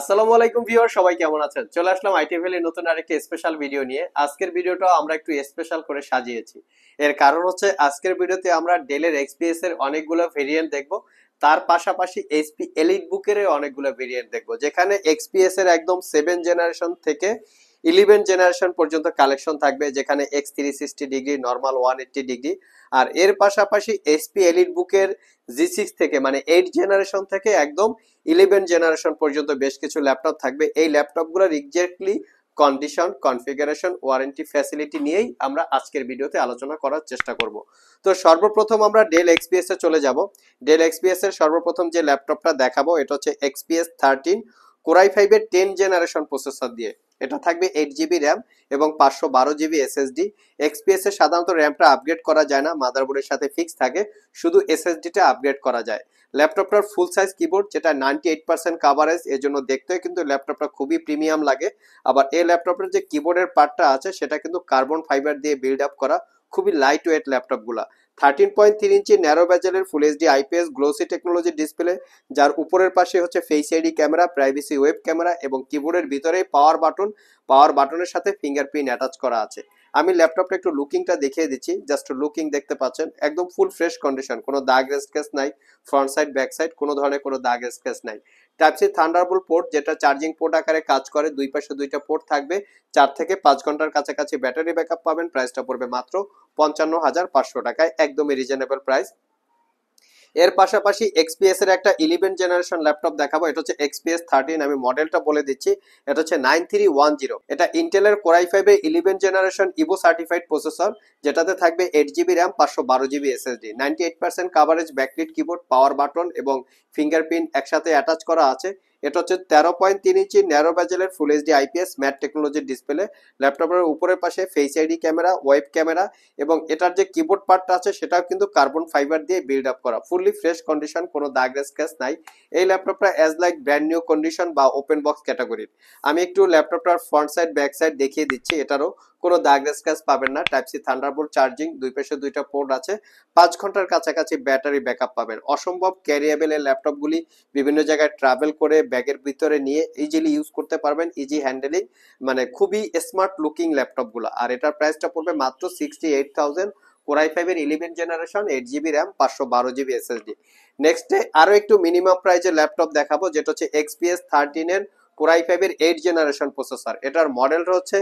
আসসালামু আলাইকুম ভিউয়ার সবাই কেমন আছেন চলে আসলাম আইটি এর নতুন আরেকটি স্পেশাল ভিডিও নিয়ে আজকের ভিডিওটা আমরা একটু স্পেশাল করে সাজিয়েছি এর কারণ হচ্ছে আজকের ভিডিওতে আমরা ডেলের এক্সপিএস এর অনেকগুলো ভেরিয়েন্ট দেখব তার পাশাপাশি এসপি এলিট বুকের অনেকগুলো ভেরিয়েন্ট দেখব যেখানে এক্সপিএস এর একদম সেভেন জেনারেশন থেকে ইলেভেন জেনারেশন পর্যন্ত কালেকশন থাকবে যেখানে X three sixty degree normal one eighty degree আর এর পাশাপাশি এসপি এলিট বুকের জি সিক্স থেকে মানে এইট জেনারেশন থেকে একদম ইলেভেন জেনারেশন পর্যন্ত বেশ কিছু ল্যাপটপ থাকবে এই ল্যাপটপগুলোর exactly condition configuration warranty facility নিয়েই আমরা আজকের ভিডিওতে আলোচনা করার চেষ্টা করব তো সর্বপ্রথম আমরা ডেল এক্সপিএস এ চলে যাব ডেল এক্সপিএস এর সর্বপ্রথম যে ল্যাপটপটা দেখাবো এটা হচ্ছে এক্সপিএস থার্টিন কোরাই ফাইভের টেন জেনারেশন প্রসেসর দিয়ে এটা থাকবে এইট জিবি র্যাম এবং পাঁচশো বারো জিবি এসএসডি এক্সপিএস এর সাধারণত র্যামটা আপগ্রেড করা যায় না মাদারবোর্ডের সাথে ফিক্স থাকে শুধু এসএসডিটা আপগ্রেড করা যায় ল্যাপটপটার ফুল সাইজ কিবোর্ড যেটা নাইনটি এইট পার্সেন্ট কাভারেজ এর জন্য দেখতে কিন্তু ল্যাপটপটা খুবই প্রিমিয়াম লাগে আবার এই ল্যাপটপের যে কিবোর্ডের পার্টটা আছে সেটা কিন্তু কার্বন ফাইবার দিয়ে বিল্ড আপ করা খুবই লাইট ওয়েট ল্যাপটপগুলা thirteen point three inch narrow ব্যাজেলের full HD IPS glossy technology display যার উপরের পাশে হচ্ছে face ID camera privacy web camera এবং কিবোর্ডের ভিতরে পাওয়ার বাটন পাওয়ার বাটনের সাথে ফিঙ্গারপ্রিন্ট অ্যাটাচ করা আছে আমি ল্যাপটপটা একটু লুকিংটা দেখিয়ে দিচ্ছি জাস্ট লুকিং দেখতে পাচ্ছেন একদম ফুল ফ্রেশ কন্ডিশন কোনো দাগ রেস্কেস নাই ফ্রন্ট সাইড ব্যাক সাইড কোনো ধরনের কোনো দাগ রেস্কেস নাই টাইপ সি থান্ডারবুল পোর্ট যেটা চার্জিং পোর্ট আকারে কাজ করে দুই পাশে দুইটা পোর্ট থাকবে চার থেকে পাঁচ ঘন্টার কাছাকাছি ব্যাটারি ব্যাকআপ পাবেন প্রাইসটা পড়বে মাত্র পঞ্চান্ন হাজার পাঁচশো টাকায় একদমই রিজনেবল প্রাইস এর পাশাপাশি এক্সপিএস এর একটা ইলেভেন জেনারেশন ল্যাপটপ দেখাবো এটা হচ্ছে এক্সপিএস থার্টিন আমি মডেলটা বলে দিচ্ছি এটা হচ্ছে নাইন থ্রি ওয়ান জিরো এটা ইন্টেলের কোরাই ফাইভ এর eleven generation Evo certified processor যেটাতে থাকবে এইট জিবি র্যাম পাঁচশো বারো GB SSD ninety eight percent coverage backlit keyboard power button এবং ফিঙ্গারপ্রিন্ট একসাথে অ্যাটাচ করা আছে এটা হচ্ছে তেরো পয়েন্ট তিন ইঞ্চি ন্যারো ব্যাজেলের ফুল এইচডি আইপিএস ম্যাট টেকনোলজির ডিসপ্লে ল্যাপটপের উপরের পাশে face ID camera web camera এবং এটার যে কিবোর্ড পার্টটা আছে সেটাও কিন্তু কার্বন ফাইবার দিয়ে বিল্ড আপ করা ফুললি ফ্রেশ কন্ডিশন কোনো দাগ স্ক্র্যাচ নাই এই ল্যাপটপটা as like brand new condition বা ওপেন বক্স ক্যাটাগরির আমি একটু ল্যাপটপটার ফ্রন্ট সাইড ব্যাক সাইড দেখিয়ে দিচ্ছি এটারও কোনো দাগ কাজ পাবেন না টাইপ সি থান্ডারবোল্ট চার্জিং দুই পাশে দুইটা পোর্ট আছে পাঁচ ঘন্টার কাছাকাছি ব্যাটারি আপ পাবেন অসম্ভব ক্যারিয়েবল এই ল্যাপটপগুলি বিভিন্ন জায়গায় ট্রাভেল করে ব্যাগের ভিতরে নিয়ে ইজিলি ইউজ করতে পারবেন ইজি হ্যান্ডেলিং মানে খুবই স্মার্ট লুকিং ল্যাপটপগুলো আর এটার প্রাইসটা পড়বে মাত্র সিক্সটি এইট থাউজেন্ড কোরাই ফাইভের eleven generation eight GB RAM পাঁচশো বারো জিবি এসএসডি নেক্সটে আরও একটু মিনিমাম প্রাইজের ল্যাপটপ দেখাবো যেটা হচ্ছে এক্সপিএস থার্টিনের কোরাই ফাইভের এইট জেনারেশন প্রসেসর এটার মডেলটা হচ্ছে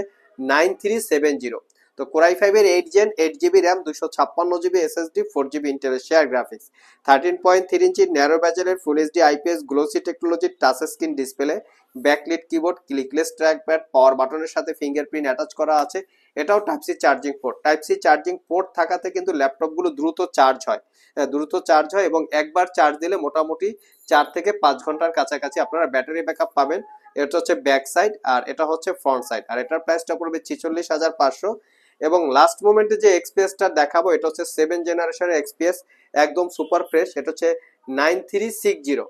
নাইন থ্রি সেভেন জিরো তো কোরআই ফাইভের eight gen eight GB RAM দুশো ছাপ্পান্ন GB SSD four GB Intel share graphics thirteen point three inch narrow ব্যাজেলের ফুল এইচডি আইপিএস গ্লোসি টেকনোলজির touch screen display backlit keyboard clickless trackpad power বাটনের সাথে fingerprint attach করা আছে এটাও type C charging port type C charging port থাকাতে কিন্তু ল্যাপটপগুলো দ্রুত চার্জ হয় হ্যাঁ, দ্রুত চার্জ হয় এবং একবার চার্জ দিলে মোটামুটি চার থেকে পাঁচ ঘন্টার কাছাকাছি আপনারা ব্যাটারি ব্যাকআপ পাবেন এটা হচ্ছে ব্যাক সাইড আর এটা হচ্ছে ফ্রন্ট সাইড আর এটার প্রাইসটা পড়বে ছিচল্লিশ হাজার পাঁচশো এবং লাস্ট মোমেন্টে যে এক্সপিএসটা দেখাবো এটা হচ্ছে সেভেন জেনারেশনের এক্সপিএস একদম সুপার ফ্রেশ এটা হচ্ছে নাইন থ্রি সিক্স জিরো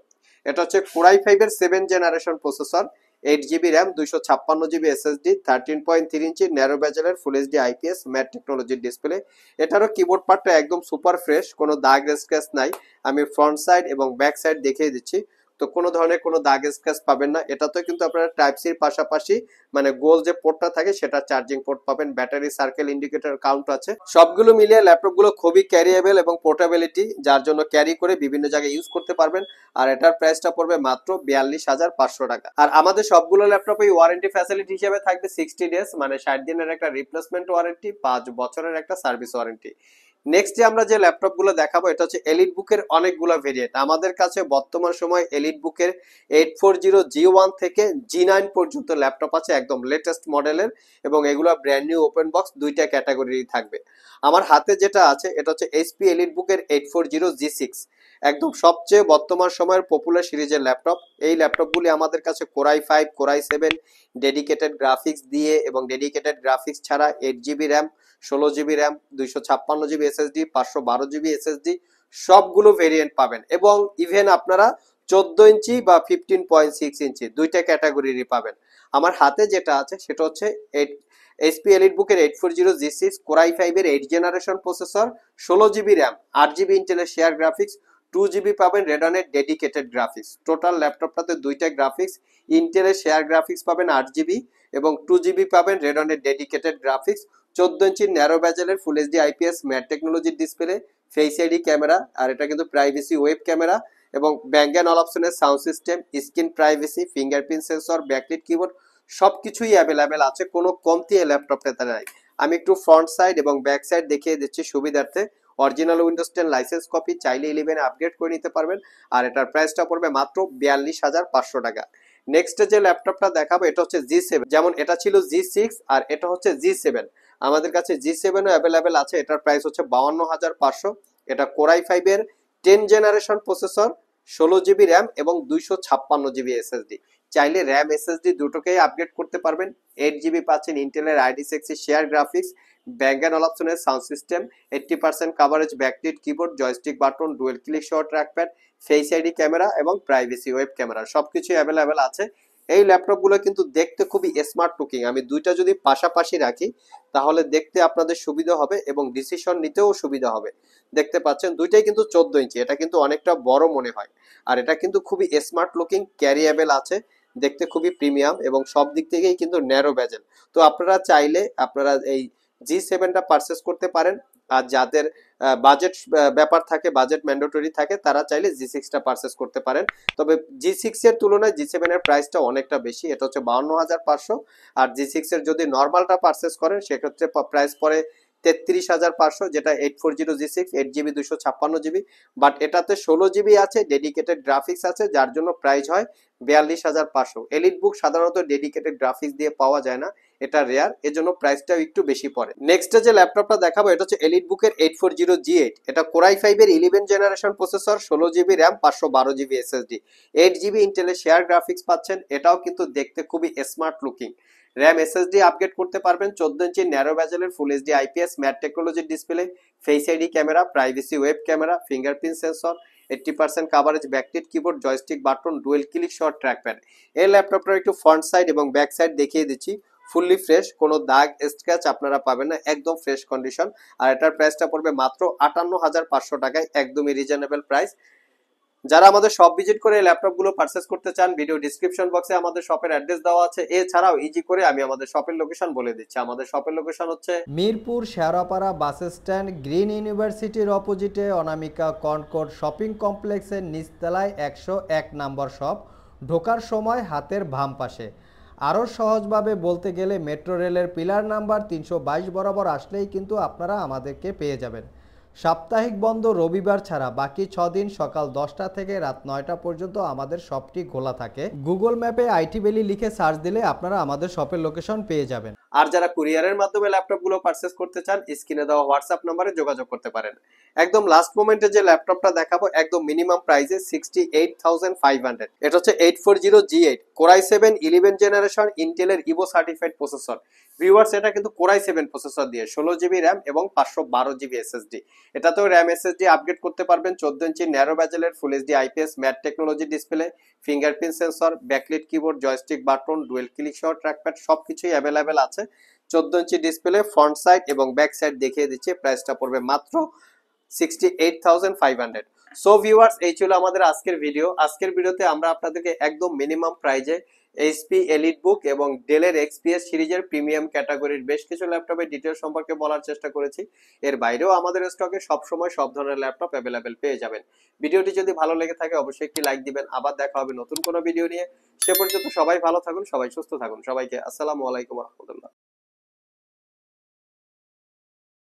এটা হচ্ছে কোরাই ফাইভের seven generation processor eight GB RAM দুইশো ছাপ্পান্ন GB SSD thirteen point three inch narrow ব্যাজেলের ফুল এইচডি আইপিএস ম্যাট টেকনোলজির ডিসপ্লে এটারও কিবোর্ড পার্টটা একদম সুপার ফ্রেশ কোনো দাগ স্ক্র্যাচ নাই আমি ফ্রন্ট সাইড এবং ব্যাক সাইড দেখিয়ে দিচ্ছি তো কোনো ধরনের কোনো দাগ স্ক্র্যাচ পাবেন না এটাতে কিন্তু আপনারা টাইপ সির পাশাপাশি মানে গোল যে পোর্টটা থাকে সেটা চার্জিং পোর্ট পাবেন ব্যাটারি সার্কেল ইন্ডিকেটর কাউন্ট আছে সবগুলো মিলিয়ে ল্যাপটপগুলো খুবই ক্যারিয়েবল এবং পোর্টেবিলিটি যার জন্য ক্যারি করে বিভিন্ন জায়গায় ইউজ করতে পারবেন আর এটার প্রাইসটা পড়বে মাত্র বিয়াল্লিশ হাজার পাঁচশো টাকা আর আমাদের সবগুলো ল্যাপটপে ওয়ারেন্টি ফ্যাসিলিটি হিসেবে থাকবে সিক্সটি ডেজ মানে ষাট দিনের একটা রিপ্লেসমেন্ট ওয়ারেন্টি পাঁচ বছরের একটা সার্ভিস ওয়ারেন্টি নেক্সট যে আমরা যে ল্যাপটপগুলো দেখাবো এটা হচ্ছে এলিট বুকের অনেকগুলো ভেরিয়েন্ট আমাদের কাছে বর্তমান সময় এলিট বুকের eight four zero G one থেকে জি নাইন পর্যন্ত ল্যাপটপ আছে একদম লেটেস্ট মডেলের এবং এগুলো ব্র্যান্ড নিউ ওপেন বক্স দুইটা ক্যাটাগরি থাকবে আমার হাতে যেটা আছে এটা হচ্ছে এইচপি এলিট বুকের eight four zero G six একদম সবচেয়ে বর্তমান সময়ের পপুলার সিরিজের ল্যাপটপ এই ল্যাপটপগুলি আমাদের কাছে core i five core i seven dedicated graphics দিয়ে এবং ডেডিকেটেড গ্রাফিক্স ছাড়া এইট জিবি র্যাম ষোলো জিবি র্যাম দুইশো ছাপ্পান্ন জিবি এসএসডি পাঁচশো বারো জিবি এসএসডি সবগুলো ভেরিয়েন্ট পাবেন এবং ইভেন আপনারা চোদ্দ ইঞ্চি বা ফিফটিন পয়েন্ট সিক্স ইঞ্চি দুইটা ক্যাটাগরিরই পাবেন আমার হাতে যেটা আছে সেটা হচ্ছে এইট এসপি এলিট বুকের eight four zero G six core i ফাইভের এইট জেনারেশন প্রসেসর ষোলো জিবি র্যাম আট জিবি ইন্টেলের শেয়ার গ্রাফিক্স টু জিবি পাবেন রেডনের ডেডিকেটেড গ্রাফিক্স টোটাল ল্যাপটপটাতে দুইটা গ্রাফিক্স ইন্টেলের শেয়ার গ্রাফিক্স পাবেন আট জিবি এবং টু জিবি পাবেন রেডনের ডেডিকেটেড গ্রাফিক্স চোদ্দ ইঞ্চির ন্যারো ব্যাজেলের ফুল এইচডি আইপিএস ম্যাট টেকনোলজির ডিসপ্লে ফেস আইডি ক্যামেরা আর এটা কিন্তু প্রাইভেসি ওয়েব ক্যামেরা এবং ব্যাঙ্গ অল অপশনের sound system screen privacy fingerprint sensor backlit keyboard সব কিছুই অ্যাভেলেবেল আছে কোনো কমতি এই ল্যাপটপটাতে নাই আমি একটু ফ্রন্ট সাইড এবং ব্যাক সাইড দেখিয়ে দিচ্ছি সুবিধার্থে original Windows ten license copy চাইলে ইলেভেনে আপগ্রেড করে নিতে পারবেন আর এটার প্রাইসটা পড়বে মাত্র বিয়াল্লিশ হাজার পাঁচশো টাকা নেক্সট যে ল্যাপটপটা দেখাবো এটা হচ্ছে জি সেভেন যেমন এটা ছিল জি সিক্স আর এটা হচ্ছে জি সেভেন আমাদের কাছে জি সেভেনও অ্যাভেলেবেল আছে এটার প্রাইস হচ্ছে বাউান্ন হাজার পাঁচশো এটা কোরাই ফাইভের টেন জেনারেশন প্রসেসর ষোলো জিবি র্যাম এবং দুইশো ছাপ্পান্ন জিবি এসএসডি চাইলে র্যাম এসএসডি দুটোকেই আপগ্রেড করতে পারবেন এইট জিবি পাচ্ছেন ইন্টেলের আইডি সিক্সের শেয়ার গ্রাফিক্স ব্যাঙ্গান অল অপশনের sound system eighty percent coverage backlit keyboard joystick button dual click short trackpad face ID camera এবং প্রাইভেসি ওয়েব ক্যামেরা সব কিছু অ্যাভেলেবেল আছে এই ল্যাপটপগুলো কিন্তু দেখতে খুবই স্মার্ট লুকিং আমি দুইটা যদি পাশাপাশি রাখি তাহলে দেখতে আপনাদের সুবিধা হবে এবং ডিসিশন নিতেও সুবিধা হবে দেখতে পাচ্ছেন দুইটাই কিন্তু চোদ্দ ইঞ্চি এটা কিন্তু অনেকটা বড় মনে হয় আর এটা কিন্তু খুবই স্মার্ট লুকিং ক্যারিয়েবেল আছে দেখতে খুবই প্রিমিয়াম এবং সব দিক থেকেই কিন্তু ন্যারো ব্যাজেল তো আপনারা চাইলে আপনারা এই জি সেভেনটা পারচেস করতে পারেন আর যাদের বাজেট ব্যাপার থাকে বাজেট ম্যান্ডেটরি থাকে তারা চাইলে জি সিক্সটা পারচেস করতে পারেন তবে জি সিক্স এর তুলনায় জি সেভেনের প্রাইসটা অনেকটা বেশি এটা হচ্ছে বাউন্ন হাজার পাঁচশো আর জি সিক্সের যদি নর্মালটা পারচেস করেন সেক্ষেত্রে প্রাইস পরে তেত্রিশ হাজার পাঁচশো যেটা eight four zero G six eight GB দুশো ছাপ্পান্ন জিবি বাট এটাতে ষোলো জিবি আছে ডেডিকেটেড গ্রাফিক্স আছে যার জন্য প্রাইস হয় বিয়াল্লিশ হাজার পাঁচশো এলিট বুক সাধারণত ডেডিকেটেড গ্রাফিক্স দিয়ে পাওয়া যায় না এটা রেয়ার এজন্য প্রাইসটাও একটু বেশি পড়ে নেক্সট যে ল্যাপটপটা দেখাবো এটা হচ্ছে এলিট বুকের eight four zero G eight এটা কোরাই ফাইভের ইলেভেন জেনারেশন প্রসেসর ষোলো জিবি র্যাম পাঁচশো বারো জিবি এসএসডি এইট জিবি ইন্টেলের শেয়ার গ্রাফিক্স পাচ্ছেন এটাও কিন্তু দেখতে খুবই smart looking RAM SSD upgrade করতে পারবেন চোদ্দ ইঞ্চি ন্যারো ব্যাজেলের ফুল এইচডি আইপিএস ম্যাট টেকনোলজির display face ID camera privacy web camera fingerprint sensor eighty percent coverage backlit keyboard joystick button dual click track trackpad এই ল্যাপটপটার একটু ফ্রন্ট সাইড এবং back side দেখিয়ে দিচ্ছি ফুললি ফ্রেশ কোনো দাগ scratch আপনারা পাবেন না একদম ফ্রেশ কন্ডিশন আর এটার প্রাইসটা পড়বে মাত্র আটান্ন হাজার পাঁচশো টাকায় একদমই রিজনেবল প্রাইস যারা আমাদের শপ ভিজিট করে ল্যাপটপগুলো পারচেস করতে চান ভিডিও ডিসক্রিপশন বক্সে আমাদের শপের অ্যাড্রেস দেওয়া আছে এছাড়াও ইজি করে আমি আমাদের শপের লোকেশন বলে দিচ্ছি আমাদের শপের লোকেশন হচ্ছে Mirpur Shewrapara bus stand Green ইউনিভার্সিটির অপোজিটে অনামিকা কনকোট শপিং কমপ্লেক্সের নিচতলায় একশো এক নম্বর শপ ঢোকার সময় হাতের ভাম পাশে আরও সহজভাবে বলতে গেলে মেট্রো রেলের পিলার নাম্বার তিনশো বরাবর আসলেই কিন্তু আপনারা আমাদেরকে পেয়ে যাবেন সাপ্তাহিক বন্ধ রবিবার ছাড়া বাকি ছ দিন সকাল দশটা থেকে রাত নয়টা পর্যন্ত আমাদের শপটি খোলা থাকে গুগল ম্যাপে আইটি বেলি লিখে সার্চ দিলে আপনারা আমাদের শপের লোকেশন পেয়ে যাবেন আর যারা কুরিয়ারের মাধ্যমে ল্যাপটপগুলো পারচেস করতে চান স্ক্রিনে দেওয়া হোয়াটসঅ্যাপ নাম্বারে যোগাযোগ করতে পারেন একদম লাস্ট মোমেন্টে যে ল্যাপটপটা দেখাবো একদম মিনিমাম প্রাইসে sixty eight thousand five hundred এটা হচ্ছে eight four zero G eight Core i seven eleven generation ইন্টেলের ইভো সার্টিফাইড প্রসেসর ভিউয়ার্স এটা কিন্তু কোরাই সেভেন প্রসেসর দিয়ে ষোলো জিবি র্যাম এবং পাঁচশো বারো জিবি এসএসডি এটাতেও র্যাম এসএসডি আপগ্রেড করতে পারবেন চোদ্দ ইঞ্চি ন্যারো ব্যাজেলের full HD IPS matte technology display fingerprint sensor backlit keyboard joystick button dual click সহ ট্র্যাকপ্যাড সব কিছুই অ্যাভেলেবেল আছে চোদ্দ ইঞ্চি ডিসপ্লে ফ্রন্ট সাইড এবং ব্যাক সাইড দেখিয়ে দিচ্ছে প্রাইসটা পড়বে মাত্র sixty eight thousand five hundred so viewers এই ছিল আমাদের আজকের ভিডিও আজকের ভিডিওতে আমরা আপনাদেরকে একদম মিনিমাম প্রাইজে এইচপি এলিট বুক এবং ডেলের এক্সপিএস সিরিজের প্রিমিয়াম ক্যাটাগরির বেশ কিছু ল্যাপটপের ডিটেল সম্পর্কে বলার চেষ্টা করেছি এর বাইরেও আমাদের স্টকে সবসময় সব ধরনের ল্যাপটপ অ্যাভেলেবেল পেয়ে যাবেন ভিডিওটি যদি ভালো লেগে থাকে অবশ্যই একটি লাইক দিবেন আবার দেখা হবে নতুন কোনো ভিডিও নিয়ে সে পর্যন্ত সবাই ভালো থাকুন সবাই সুস্থ থাকুন সবাইকে আসসালামু আলাইকুম রহমতুল্লাহ